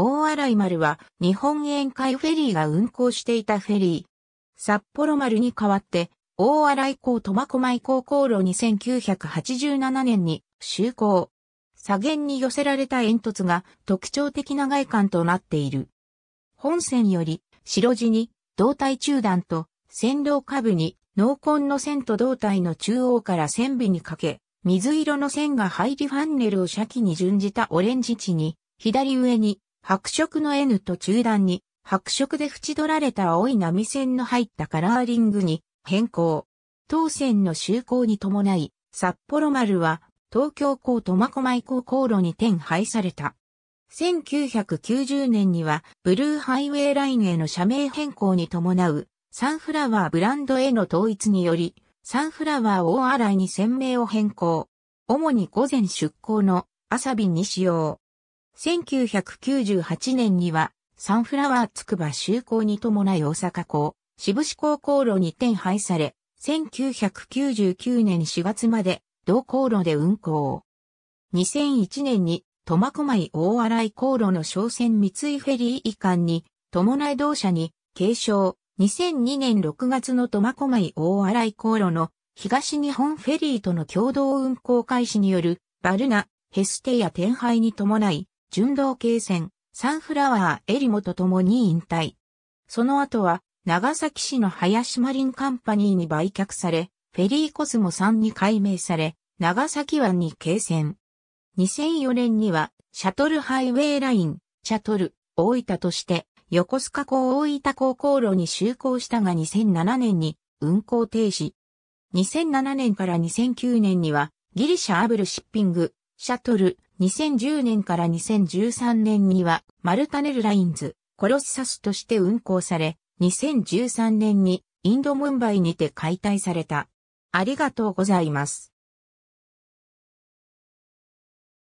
大洗丸は日本沿海フェリーが運航していたフェリー。札幌丸に代わって、大洗港苫小牧港航路2987年に就航。左舷に寄せられた煙突が特徴的な外観となっている。本線より白地に胴体中段と線路下部に濃紺の線と胴体の中央から線尾にかけ、水色の線が入りファンネルを斜機に準じたオレンジ地に、左上に白色の N と中段に白色で縁取られた青い波線の入ったカラーリングに変更。当線の就航に伴い、札幌丸は東京港苫小牧港航路に転廃された。1990年にはブルーハイウェイラインへの社名変更に伴うサンフラワーブランドへの統一により、サンフラワー大洗に船名を変更。主に午前出港の朝日に使用。1998年には、サンフラワーつくば就航に伴い大阪港、渋志港航路に転廃され、1999年4月まで同航路で運航。2001年に苫小牧大洗航路の商船三井フェリー移管に伴い同社に継承。2002年6月の苫小牧大洗航路の東日本フェリーとの共同運航開始によるバルナ、ヘステや転廃に伴い純道系戦、サンフラワーエリモと共に引退。その後は、長崎市の林マリンカンパニーに売却され、フェリーコスモさんに改名され、長崎湾に継戦。2004年には、シャトルハイウェイライン、シャトル、大分として、横須賀港大分港航路に就航したが2007年に運航停止。2007年から2009年にはギリシャアブルシッピング、シャトル、2010年から2013年にはマルタネルラインズ、コロッサスとして運行され、2013年にインドムンバイにて解体された。ありがとうございます。